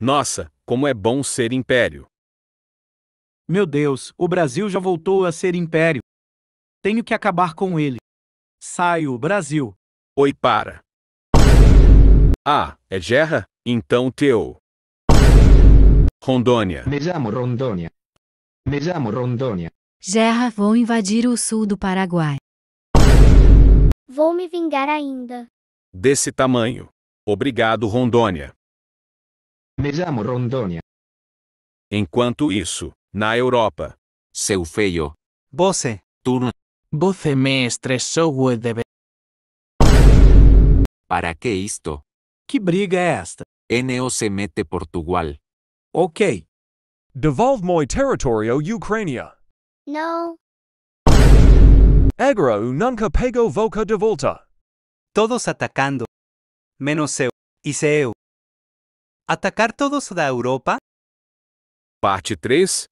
Nossa, como é bom ser império! Meu Deus, o Brasil já voltou a ser império. Tenho que acabar com ele. Saio, Brasil. Oi, para. Ah, é Gerra? Então teu. Rondônia. Me chamo Rondônia. Me chamo Rondônia. Gerra, vou invadir o sul do Paraguai. Vou me vingar ainda. Desse tamanho. Obrigado, Rondônia. Me chamo Rondônia. Enquanto isso, na Europa. Seu feio. Você. Turno. Você me estressou o Para que isto? Que briga é esta? Eneo se mete Portugal. Ok. Devolve moi territorio Ucrânia. Não. Agora nunca pego voca de volta. Todos atacando. Menos eu. E se é eu. Atacar todos da Europa? Parte 3